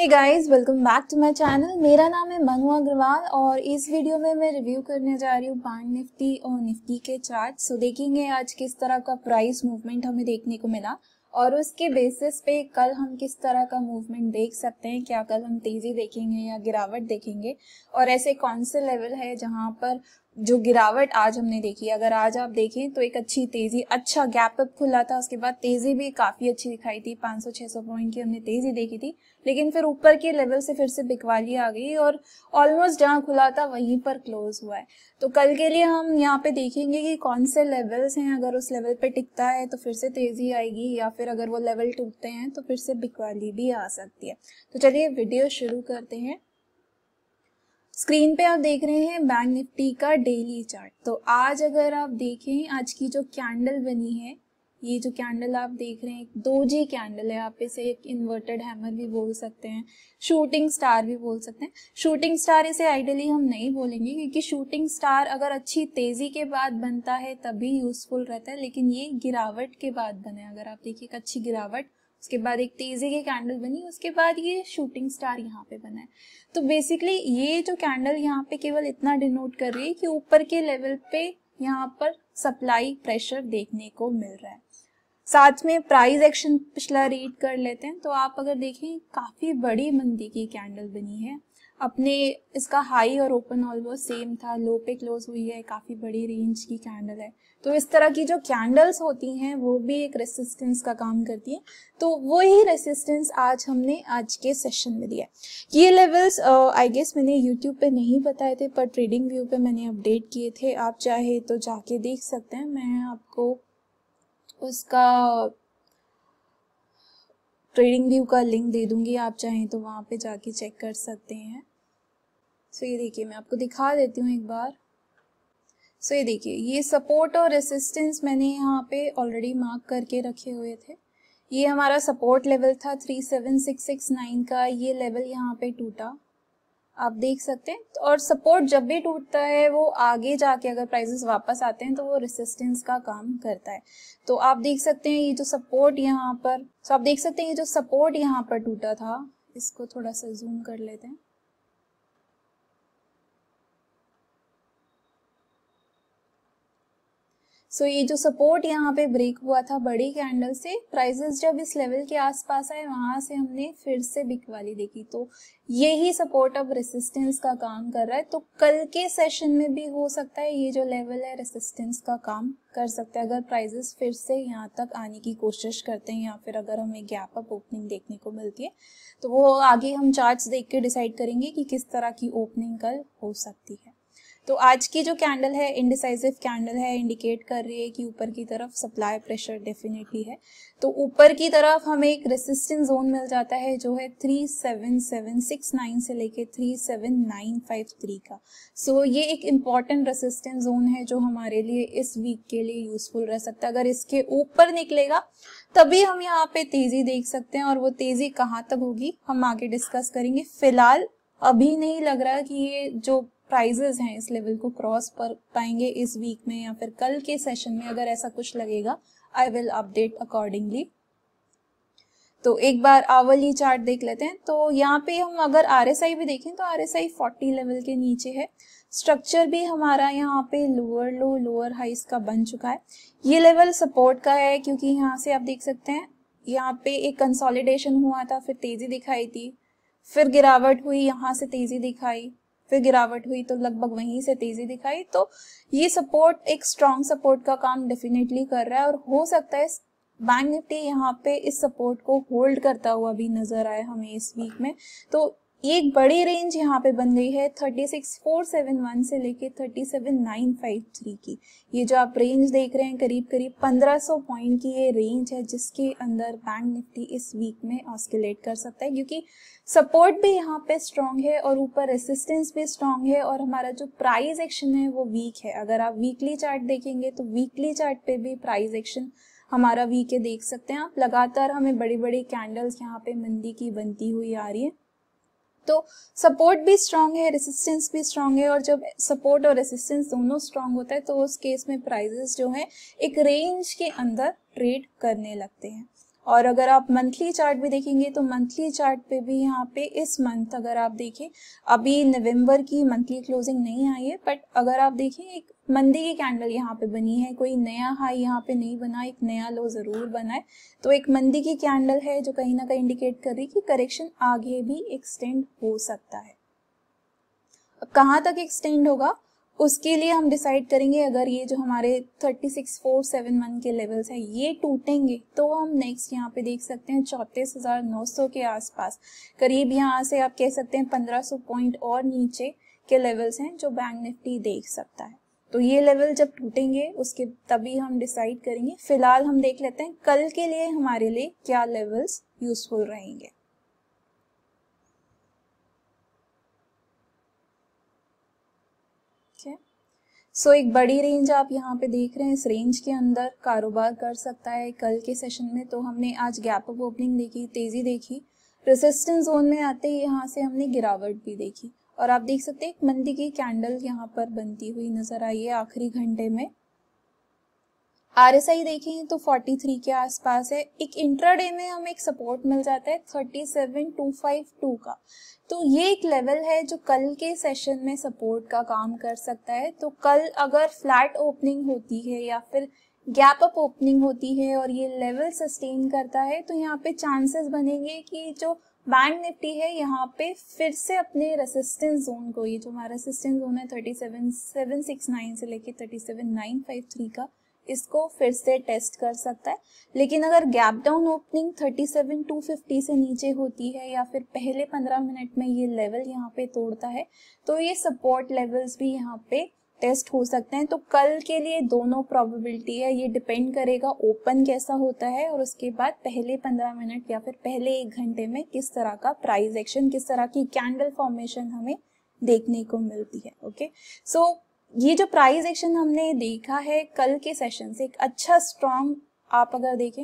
Hey guys welcome back to my channel मेरा नाम है मनु अग्रवाल और इस वीडियो में मैं रिव्यू करने जा रही हूँ बैंड निफ्टी और निफ्टी के चार्ट सो देखेंगे आज किस तरह का प्राइस मूवमेंट हमें देखने को मिला और उसके बेसिस पे कल हम किस तरह का मूवमेंट देख सकते हैं क्या कल हम तेज़ी देखेंगे या गिरावट देखेंगे और ऐसे कौन से लेवल है जहाँ पर जो गिरावट आज हमने देखी अगर आज आप देखें तो एक अच्छी तेजी अच्छा गैप अप खुला था उसके बाद तेजी भी काफी अच्छी दिखाई थी 500-600 पॉइंट की हमने तेजी देखी थी लेकिन फिर ऊपर के लेवल से फिर से बिकवाली आ गई और ऑलमोस्ट जहाँ खुला था वहीं पर क्लोज हुआ है तो कल के लिए हम यहाँ पे देखेंगे कि कौन से लेवल्स हैं अगर उस लेवल पे टिकता है तो फिर से तेजी आएगी या फिर अगर वो लेवल टूटते हैं तो फिर से बिकवाली भी आ सकती है तो चलिए वीडियो शुरू करते हैं स्क्रीन पे आप देख रहे हैं बैंक निफ्टी का डेली चार्ट तो आज अगर आप देखें आज की जो कैंडल बनी है ये जो कैंडल आप देख रहे हैं दो जी कैंडल है आप इसे एक इन्वर्टेड हैमर भी बोल सकते हैं शूटिंग स्टार भी बोल सकते हैं शूटिंग स्टार इसे आइडियली हम नहीं बोलेंगे क्योंकि शूटिंग स्टार अगर अच्छी तेज़ी के बाद बनता है तभी यूज़फुल रहता है लेकिन ये गिरावट के बाद बने अगर आप देखिए एक अच्छी गिरावट उसके बाद एक तेजी की कैंडल बनी उसके बाद ये शूटिंग स्टार यहाँ पे बना है तो बेसिकली ये जो कैंडल यहाँ पे केवल इतना डिनोट कर रही है कि ऊपर के लेवल पे यहाँ पर सप्लाई प्रेशर देखने को मिल रहा है साथ में प्राइस एक्शन पिछला रीड कर लेते हैं तो आप अगर देखें काफ़ी बड़ी मंदी की कैंडल बनी है अपने इसका हाई और ओपन ऑलमोस्ट सेम था लो पे क्लोज हुई है काफ़ी बड़ी रेंज की कैंडल है तो इस तरह की जो कैंडल्स होती हैं वो भी एक रेसिस्टेंस का काम करती हैं तो वही रेसिस्टेंस आज हमने आज के सेशन में दिया है ये लेवल्स आई गेस मैंने यूट्यूब पे नहीं बताए थे पर ट्रेडिंग व्यू पे मैंने अपडेट किए थे आप चाहे तो जाके देख सकते हैं मैं आपको उसका ट्रेडिंग व्यू का लिंक दे दूंगी आप चाहें तो वहाँ पे जाके चेक कर सकते हैं सो ये देखिए मैं आपको दिखा देती हूँ एक बार सो ये देखिए ये सपोर्ट और रेसिस्टेंस मैंने यहाँ पे ऑलरेडी मार्क करके रखे हुए थे ये हमारा सपोर्ट लेवल था three seven six six nine का ये लेवल यहाँ पे टूटा आप देख सकते हैं तो और सपोर्ट जब भी टूटता है वो आगे जाके अगर प्राइसेस वापस आते हैं तो वो रेसिस्टेंस का काम करता है तो आप देख सकते हैं ये जो सपोर्ट यहाँ पर तो आप देख सकते हैं ये जो सपोर्ट यहाँ पर टूटा था इसको थोड़ा सा जूम कर लेते हैं सो so, ये जो सपोर्ट यहाँ पे ब्रेक हुआ था बड़ी कैंडल से प्राइजेस जब इस लेवल के आसपास आए वहाँ से हमने फिर से बिकवाली देखी तो यही सपोर्ट अब रेसिस्टेंस का काम कर रहा है तो कल के सेशन में भी हो सकता है ये जो लेवल है रेसिस्टेंस का काम कर सकता है अगर प्राइजेस फिर से यहाँ तक आने की कोशिश करते हैं या फिर अगर हमें गैप अप ओपनिंग देखने को मिलती है तो वो आगे हम चार्ट देख के डिसाइड करेंगे कि किस तरह की ओपनिंग कल हो सकती है तो आज की जो कैंडल है इंडिसाइसिव कैंडल है इंडिकेट कर रही है कि ऊपर की तरफ सप्लाई प्रेशर डेफिनेटली है तो ऊपर की तरफ हमें एक रेसिस्टेंस जोन मिल जाता है जो है three seven seven six nine से लेके three seven nine five three का सो so, ये एक इम्पॉर्टेंट रेसिस्टेंस जोन है जो हमारे लिए इस वीक के लिए यूजफुल रह सकता है अगर इसके ऊपर निकलेगा तभी हम यहाँ पे तेजी देख सकते हैं और वो तेजी कहाँ तक होगी हम आगे डिस्कस करेंगे फिलहाल अभी नहीं लग रहा कि ये जो प्राइजेज हैं इस लेवल को क्रॉस कर पाएंगे इस वीक में या फिर कल के सेशन में अगर ऐसा कुछ लगेगा आई विल अपडेट अकॉर्डिंगली तो एक बार आवली चार्ट देख लेते हैं तो यहाँ पे हम अगर आर एस आई भी देखें तो R S I forty level के नीचे है स्ट्रक्चर भी हमारा यहाँ पे लोअर लो लोअर हाइस का बन चुका है ये लेवल सपोर्ट का है क्योंकि यहाँ से आप देख सकते हैं यहाँ पे एक कंसोलिडेशन हुआ था फिर तेजी दिखाई थी फिर गिरावट हुई यहाँ से तेजी दिखाई फिर गिरावट हुई तो लगभग वहीं से तेजी दिखाई तो ये सपोर्ट एक स्ट्रॉन्ग सपोर्ट का काम डेफिनेटली कर रहा है और हो सकता है बैंक निफ्टी यहाँ पे इस सपोर्ट को होल्ड करता हुआ भी नजर आए हमें इस वीक में तो ये एक बड़ी रेंज यहाँ पे बन गई है 36471 से लेके 37953 की ये जो आप रेंज देख रहे हैं करीब करीब 1500 पॉइंट की ये रेंज है जिसके अंदर बैंक निफ्टी इस वीक में ऑस्किलेट कर सकता है क्योंकि सपोर्ट भी यहाँ पे स्ट्रांग है और ऊपर रेसिस्टेंस भी स्ट्रांग है और हमारा जो प्राइज एक्शन है वो वीक है अगर आप वीकली चार्ट देखेंगे तो वीकली चार्ट पे भी प्राइज एक्शन हमारा वीक है देख सकते हैं आप लगातार हमें बड़ी बड़ी कैंडल्स यहाँ पे मंदी की बनती हुई आ रही है तो सपोर्ट भी स्ट्रांग है रेसिस्टेंस भी स्ट्रांग है और जब सपोर्ट और रेसिस्टेंस दोनों स्ट्रांग होता है तो उस केस में प्राइजेस जो है एक रेंज के अंदर ट्रेड करने लगते हैं और अगर आप मंथली चार्ट भी देखेंगे तो मंथली चार्ट पे भी यहाँ पे इस मंथ अगर आप देखें अभी नवंबर की मंथली क्लोजिंग नहीं आई है बट अगर आप देखें एक मंदी की कैंडल यहाँ पे बनी है कोई नया हाई यहाँ पे नहीं बना एक नया लो ज़रूर बना है तो एक मंदी की कैंडल है जो कहीं ना कहीं इंडिकेट कर रही कि करेक्शन आगे भी एक्सटेंड हो सकता है कहाँ तक एक्सटेंड होगा उसके लिए हम डिसाइड करेंगे अगर ये जो हमारे 36471 के लेवल्स है ये टूटेंगे तो हम नेक्स्ट यहाँ पे देख सकते हैं चौंतीस हज़ार नौ सौ के आसपास करीब यहाँ से आप कह सकते हैं 1500 पॉइंट और नीचे के लेवल्स हैं जो बैंक निफ्टी देख सकता है तो ये लेवल जब टूटेंगे उसके तभी हम डिसाइड करेंगे फिलहाल हम देख लेते हैं कल के लिए हमारे लिए क्या लेवल्स यूजफुल रहेंगे सो so, एक बड़ी रेंज आप यहाँ पे देख रहे हैं इस रेंज के अंदर कारोबार कर सकता है कल के सेशन में तो हमने आज गैप ऑफ ओपनिंग देखी तेजी देखी रेसिस्टेंस जोन में आते ही यहाँ से हमने गिरावट भी देखी और आप देख सकते हैं एक मंदी की कैंडल यहाँ पर बनती हुई नजर आई है आखिरी घंटे में आर एस आई देखें तो 43 के आसपास है एक इंट्राडे में हमें एक सपोर्ट मिल जाता है 37252 का तो ये एक लेवल है जो कल के सेशन में सपोर्ट का काम कर सकता है तो कल अगर फ्लैट ओपनिंग होती है या फिर गैप अप ओपनिंग होती है और ये लेवल सस्टेन करता है तो यहाँ पे चांसेस बनेंगे कि जो बैंक निफ्टी है यहाँ पे फिर से अपने रेसिस्टेंस जोन को ये जो हमारा रेसिस्टेंस जोन है thirty seven seven six nine से लेके thirty seven nine five three का इसको फिर से टेस्ट कर सकता है लेकिन अगर गैप डाउन ओपनिंग 37,250 से नीचे होती है या फिर पहले 15 मिनट में ये लेवल यहाँ पे तोड़ता है तो ये सपोर्ट लेवल्स भी यहाँ पे टेस्ट हो सकते हैं तो कल के लिए दोनों प्रोबेबिलिटी है ये डिपेंड करेगा ओपन कैसा होता है और उसके बाद पहले पंद्रह मिनट या फिर पहले एक घंटे में किस तरह का प्राइज एक्शन किस तरह की कैंडल फॉर्मेशन हमें देखने को मिलती है ओके सो so, ये जो प्राइज एक्शन हमने देखा है कल के सेशन से एक अच्छा स्ट्रॉन्ग आप अगर देखें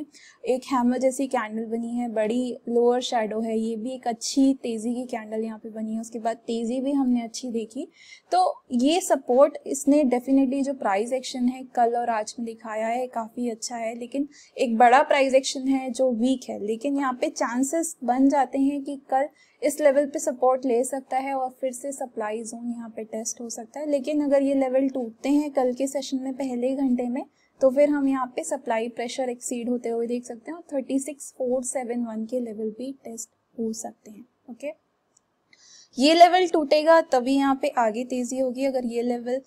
एक हैमर जैसी कैंडल बनी है बड़ी लोअर शेडो है ये भी एक अच्छी तेज़ी की कैंडल यहाँ पे बनी है उसके बाद तेज़ी भी हमने अच्छी देखी तो ये सपोर्ट इसने डेफिनेटली जो प्राइस एक्शन है कल और आज में दिखाया है काफ़ी अच्छा है लेकिन एक बड़ा प्राइस एक्शन है जो वीक है लेकिन यहाँ पे चांसेस बन जाते हैं कि कल इस लेवल पे सपोर्ट ले सकता है और फिर से सप्लाई जोन यहाँ पे टेस्ट हो सकता है लेकिन अगर ये लेवल टूटते हैं कल के सेशन में पहले घंटे में तो फिर हम यहाँ पे सप्लाई प्रेशर एक्सीड होते हुए देख सकते हैं और thirty six four seven one के लेवल भी टेस्ट हो सकते हैं ओके ये लेवल टूटेगा तभी यहाँ पे आगे तेजी होगी अगर ये लेवल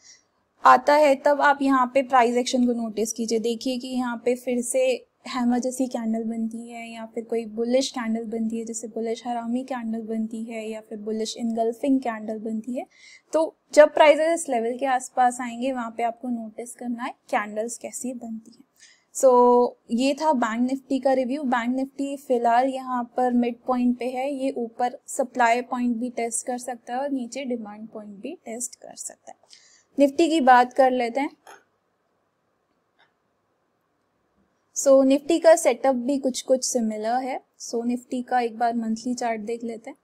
आता है तब आप यहाँ पे प्राइस एक्शन को नोटिस कीजिए देखिए कि यहाँ पे फिर से हैमा जैसी कैंडल बनती है या फिर कोई बुलिश कैंडल बनती है जैसे बुलिश हरामी कैंडल बनती है या फिर बुलिश इनगल्फिंग कैंडल बनती है तो जब प्राइजेस इस लेवल के आसपास आएंगे वहाँ पे आपको नोटिस करना है कैंडल्स कैसी बनती हैं सो so, ये था बैंक निफ्टी का रिव्यू बैंक निफ्टी फिलहाल यहाँ पर मिड पॉइंट पे है ये ऊपर सप्लाई पॉइंट भी टेस्ट कर सकता है और नीचे डिमांड पॉइंट भी टेस्ट कर सकता है निफ्टी की बात कर लेते हैं सो so, निफ्टी का सेटअप भी कुछ कुछ सिमिलर है सो so, निफ्टी का एक बार मंथली चार्ट देख लेते हैं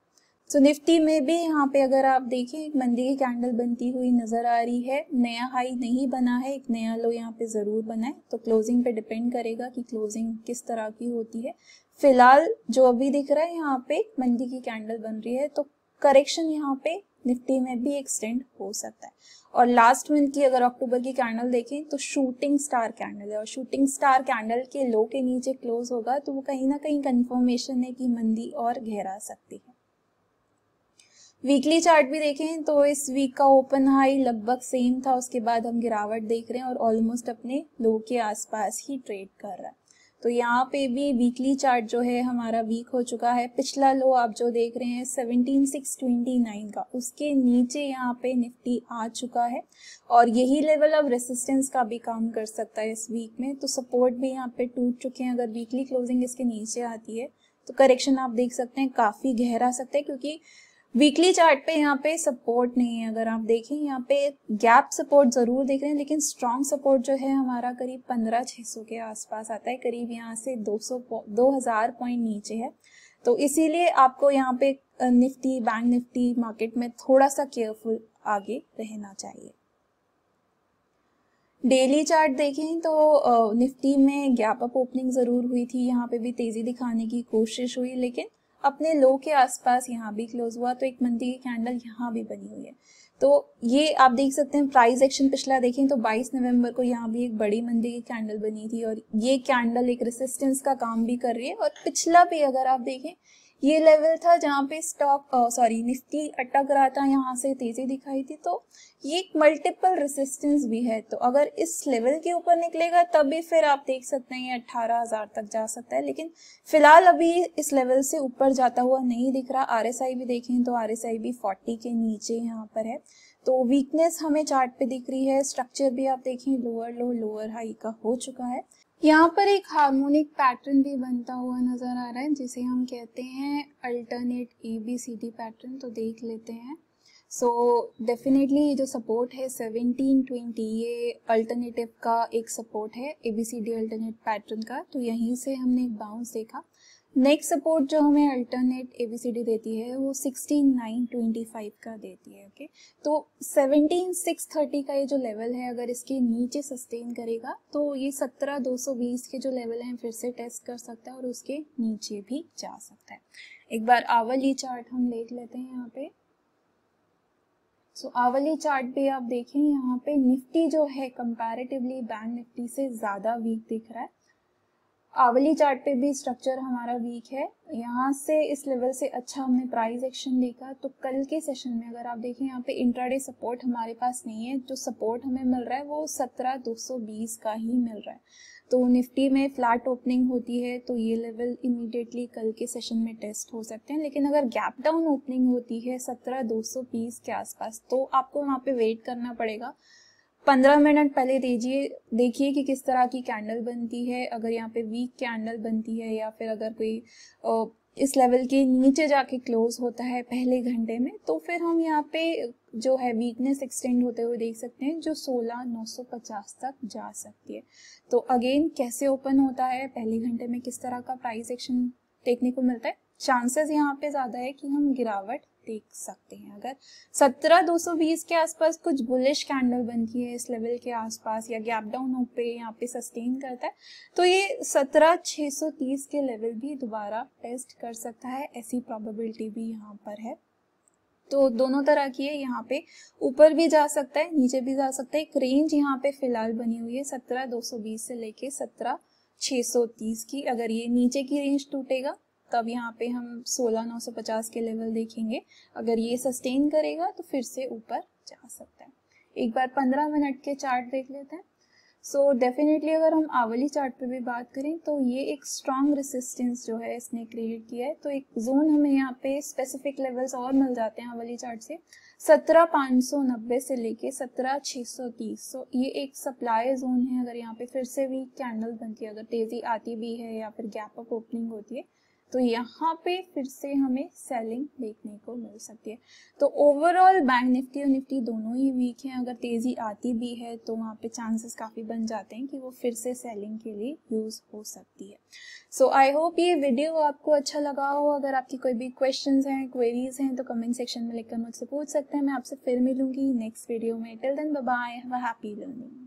सो so, निफ्टी में भी यहाँ पे अगर आप देखें एक मंदी की कैंडल बनती हुई नज़र आ रही है नया हाई नहीं बना है एक नया लो यहाँ पे ज़रूर बना है तो क्लोजिंग पे डिपेंड करेगा कि क्लोजिंग किस तरह की होती है फिलहाल जो अभी दिख रहा है यहाँ पे मंदी की कैंडल बन रही है तो करेक्शन यहाँ पे निफ्टी में भी एक्सटेंड हो सकता है और लास्ट मंथ की अगर अक्टूबर की कैंडल देखें तो शूटिंग स्टार कैंडल है और शूटिंग स्टार कैंडल के लो के नीचे क्लोज होगा तो वो कहीं ना कहीं कंफर्मेशन है कि मंदी और गहरा सकती है वीकली चार्ट भी देखें तो इस वीक का ओपन हाई लगभग सेम था उसके बाद हम गिरावट देख रहे हैं और ऑलमोस्ट अपने लो के आसपास ही ट्रेड कर रहा है तो यहाँ पे भी वीकली चार्ट जो है हमारा वीक हो चुका है पिछला लो आप जो देख रहे हैं सेवनटीन सिक्स ट्वेंटी नाइन का उसके नीचे यहाँ पे निफ्टी आ चुका है और यही लेवल अब रेसिस्टेंस का भी काम कर सकता है इस वीक में तो सपोर्ट भी यहाँ पे टूट चुके हैं अगर वीकली क्लोजिंग इसके नीचे आती है तो करेक्शन आप देख सकते हैं काफ़ी गहरा सकता है क्योंकि वीकली चार्ट पे यहाँ पे सपोर्ट नहीं है अगर आप देखें यहाँ पे गैप सपोर्ट ज़रूर देख रहे हैं लेकिन स्ट्रांग सपोर्ट जो है हमारा करीब पंद्रह छः सौ के आसपास आता है करीब यहाँ से दो सौ दो हज़ार पॉइंट नीचे है तो इसीलिए आपको यहाँ पे निफ्टी बैंक निफ्टी मार्केट में थोड़ा सा केयरफुल आगे रहना चाहिए डेली चार्ट देखें तो निफ्टी में गैप अप ओपनिंग ज़रूर हुई थी यहाँ पे भी तेज़ी दिखाने की कोशिश हुई लेकिन अपने लो के आसपास यहाँ भी क्लोज हुआ तो एक मंदी की कैंडल यहाँ भी बनी हुई है तो ये आप देख सकते हैं प्राइस एक्शन पिछला देखें तो 22 नवंबर को यहाँ भी एक बड़ी मंदी की कैंडल बनी थी और ये कैंडल एक रेसिस्टेंस का काम भी कर रही है और पिछला भी अगर आप देखें ये लेवल था जहाँ पे स्टॉक सॉरी निफ्टी अटक रहा था यहाँ से तेजी दिखाई थी तो ये एक मल्टीपल रेसिस्टेंस भी है तो अगर इस लेवल के ऊपर निकलेगा तभी फिर आप देख सकते हैं ये अट्ठारह हजार तक जा सकता है लेकिन फिलहाल अभी इस लेवल से ऊपर जाता हुआ नहीं दिख रहा आर भी देखें तो आर भी फोर्टी के नीचे यहाँ पर है तो वीकनेस हमें चार्ट पे दिख रही है स्ट्रक्चर भी आप देखें लोअर लो लोअर हाई का हो चुका है यहाँ पर एक हार्मोनिक पैटर्न भी बनता हुआ नज़र आ रहा है जिसे हम कहते हैं alternate A B C D pattern तो देख लेते हैं सो so, डेफिनेटली ये जो सपोर्ट है सेवनटीन ट्वेंटी ये अल्टरनेटिव का एक सपोर्ट है A B C D alternate pattern का तो यहीं से हमने एक बाउंस देखा नेक्स्ट सपोर्ट जो हमें alternate A B C D देती है वो सिक्सटीन नाइन ट्वेंटी फाइव का देती है ओके okay? तो सेवनटीन सिक्स थर्टी का ये जो लेवल है अगर इसके नीचे सस्टेन करेगा तो ये सत्रह दो सौ बीस के जो लेवल हैं फिर से टेस्ट कर सकता है और उसके नीचे भी जा सकता है एक बार आवली चार्ट हम देख लेते हैं यहाँ पे सो so, आवली चार्ट पे आप देखें यहाँ पे निफ्टी जो है कंपेरेटिवली बैंक निफ्टी से ज़्यादा वीक दिख रहा है आवली चार्ट पे भी स्ट्रक्चर हमारा वीक है यहाँ से इस लेवल से अच्छा हमने प्राइस एक्शन देखा तो कल के सेशन में अगर आप देखें यहाँ पे इंट्राडे सपोर्ट हमारे पास नहीं है जो सपोर्ट हमें मिल रहा है वो सत्रह दो सौ बीस का ही मिल रहा है तो निफ्टी में फ्लैट ओपनिंग होती है तो ये लेवल इमिडिएटली कल के सेशन में टेस्ट हो सकते हैं लेकिन अगर गैप डाउन ओपनिंग होती है सत्रह दो सौ बीस के आसपास तो आपको वहाँ पे वेट करना पड़ेगा पंद्रह मिनट पहले दीजिए देखिए कि किस तरह की कैंडल बनती है अगर यहाँ पे वीक कैंडल बनती है या फिर अगर कोई इस लेवल के नीचे जाके क्लोज होता है पहले घंटे में तो फिर हम यहाँ पे जो है वीकनेस एक्सटेंड होते हुए देख सकते हैं जो 16950 तक जा सकती है तो अगेन कैसे ओपन होता है पहले घंटे में किस तरह का प्राइस एक्शन देखने को मिलता है चांसेस यहाँ पे ज़्यादा है कि हम गिरावट देख सकते हैं अगर सत्रह दो सौ बीस के आसपास कुछ बुलिश कैंडल बनती है इस लेवल के आसपास या गैप डाउन पे यहाँ पे सस्टेन करता है तो ये सत्रह छह सौ तीस के लेवल भी दोबारा टेस्ट कर सकता है ऐसी प्रॉबिलिटी भी यहाँ पर है तो दोनों तरह की है यहाँ पे ऊपर भी जा सकता है नीचे भी जा सकता है एक रेंज यहाँ पे फिलहाल बनी हुई है सत्रह दो सौ बीस से लेके सत्रह 630 की अगर ये नीचे की रेंज टूटेगा तब यहाँ पे हम 16950 के लेवल देखेंगे अगर ये सस्टेन करेगा तो फिर से ऊपर जा सकता है एक बार 15 मिनट के चार्ट देख लेते हैं सो so, डेफिनेटली अगर हम आवली चार्ट पे भी बात करें तो ये एक स्ट्रांग रेसिस्टेंस जो है इसने क्रिएट किया है तो एक जोन हमें यहाँ पे स्पेसिफिक लेवल्स और मिल जाते हैं आवली चार्ट से सत्रह पाँच सौ नब्बे से लेके सत्रह छः सौ तीस सो ये एक सप्लाई जोन है अगर यहाँ पे फिर से भी कैंडल बनती है अगर तेज़ी आती भी है या फिर गैप अप ओपनिंग होती है तो यहाँ पे फिर से हमें सेलिंग देखने को मिल सकती है तो ओवरऑल बैंक निफ्टी और निफ्टी दोनों ही वीक हैं अगर तेज़ी आती भी है तो वहाँ पे चांसेस काफ़ी बन जाते हैं कि वो फिर से सेलिंग के लिए यूज़ हो सकती है सो आई होप ये वीडियो आपको अच्छा लगा हो अगर आपकी कोई भी क्वेश्चन हैं क्वेरीज हैं तो कमेंट सेक्शन में लिखकर मुझसे पूछ सकते हैं मैं आपसे फिर मिलूंगी नेक्स्ट वीडियो में till then bye happy learning